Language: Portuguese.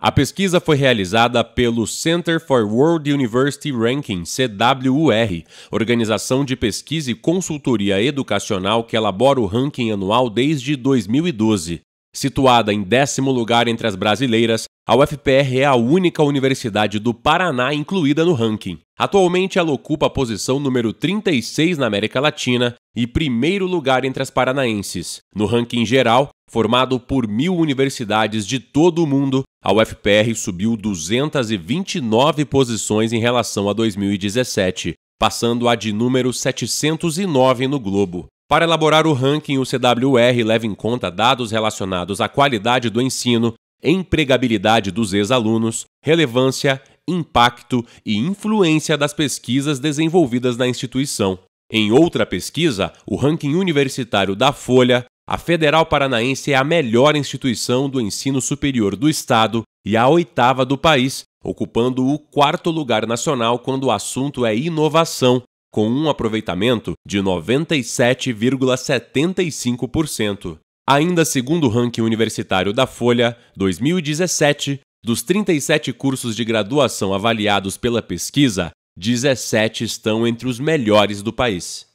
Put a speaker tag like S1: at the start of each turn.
S1: A pesquisa foi realizada pelo Center for World University Ranking, CWUR, organização de pesquisa e consultoria educacional que elabora o ranking anual desde 2012. Situada em décimo lugar entre as brasileiras, a UFPR é a única universidade do Paraná incluída no ranking. Atualmente, ela ocupa a posição número 36 na América Latina e primeiro lugar entre as paranaenses. No ranking geral, Formado por mil universidades de todo o mundo, a UFPR subiu 229 posições em relação a 2017, passando a de número 709 no globo. Para elaborar o ranking, o CWR leva em conta dados relacionados à qualidade do ensino, empregabilidade dos ex-alunos, relevância, impacto e influência das pesquisas desenvolvidas na instituição. Em outra pesquisa, o ranking universitário da Folha, a Federal Paranaense é a melhor instituição do ensino superior do estado e a oitava do país, ocupando o quarto lugar nacional quando o assunto é inovação, com um aproveitamento de 97,75%. Ainda segundo o ranking universitário da Folha, 2017, dos 37 cursos de graduação avaliados pela pesquisa, 17 estão entre os melhores do país.